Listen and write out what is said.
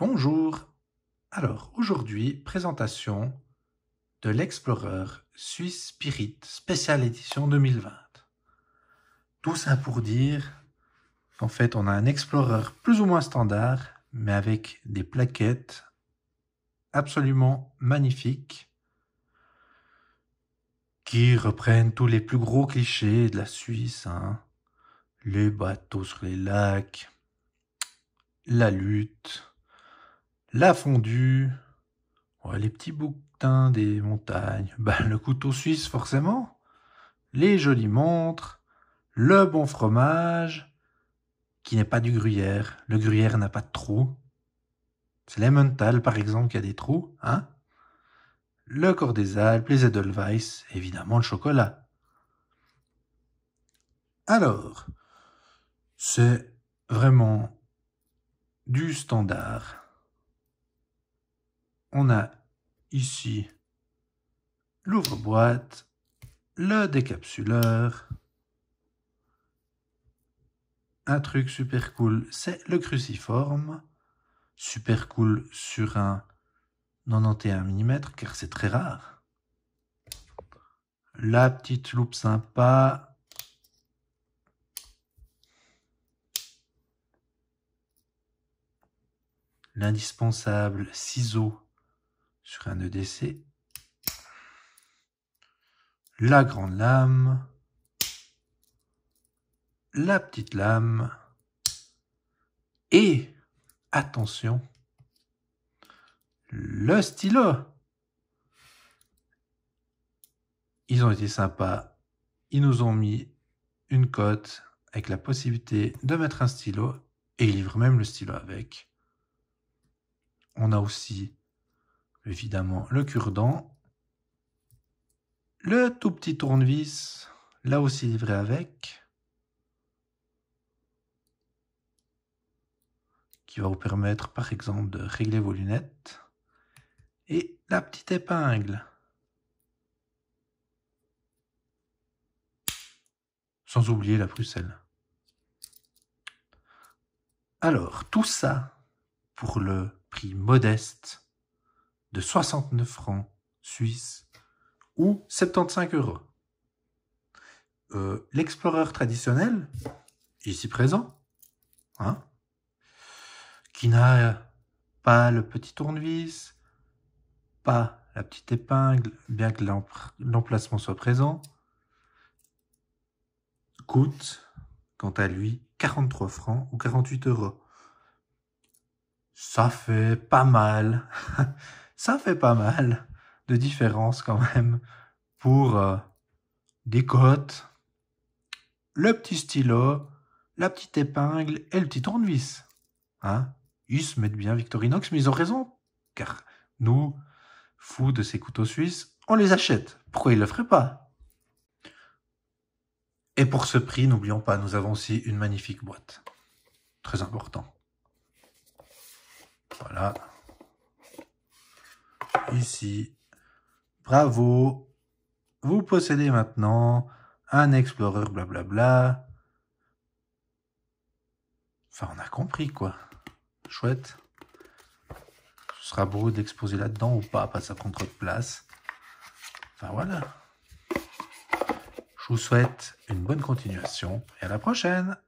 Bonjour Alors aujourd'hui, présentation de l'Explorer Suisse Spirit Spéciale Édition 2020. Tout ça pour dire qu'en fait on a un Explorer plus ou moins standard, mais avec des plaquettes absolument magnifiques qui reprennent tous les plus gros clichés de la Suisse. Hein. Les bateaux sur les lacs, la lutte, la fondue. les petits bouquetins des montagnes. Bah, le couteau suisse, forcément. Les jolies montres. Le bon fromage. Qui n'est pas du gruyère. Le gruyère n'a pas de trous. C'est l'Emmental, par exemple, qui a des trous. Hein le corps des Alpes, les Edelweiss, évidemment le chocolat. Alors, c'est vraiment du standard on a ici l'ouvre-boîte, le décapsuleur. Un truc super cool, c'est le cruciforme. Super cool sur un 91 mm, car c'est très rare. La petite loupe sympa. L'indispensable ciseau sur un EDC. La grande lame, la petite lame, et attention, le stylo. Ils ont été sympas, ils nous ont mis une cote avec la possibilité de mettre un stylo et ils livrent même le stylo avec. On a aussi évidemment le cure-dent, le tout petit tournevis, là aussi livré avec, qui va vous permettre par exemple de régler vos lunettes, et la petite épingle. Sans oublier la Bruxelles. Alors, tout ça pour le prix modeste 69 francs suisses ou 75 euros. Euh, l'exploreur traditionnel, ici présent, hein, qui n'a pas le petit tournevis, pas la petite épingle, bien que l'emplacement soit présent, coûte, quant à lui, 43 francs ou 48 euros. Ça fait pas mal ça fait pas mal de différence quand même pour euh, des cotes, le petit stylo, la petite épingle et le petit tournevis. Hein. ils se mettent bien Victorinox, mais ils ont raison, car nous, fous de ces couteaux suisses, on les achète. Pourquoi ils le feraient pas Et pour ce prix, n'oublions pas, nous avons aussi une magnifique boîte. Très important. Voilà ici. Bravo. Vous possédez maintenant un explorer blablabla. Enfin, on a compris quoi. Chouette. Ce sera beau d'exposer là-dedans ou pas, pas ça prend trop de place. Enfin voilà. Je vous souhaite une bonne continuation et à la prochaine.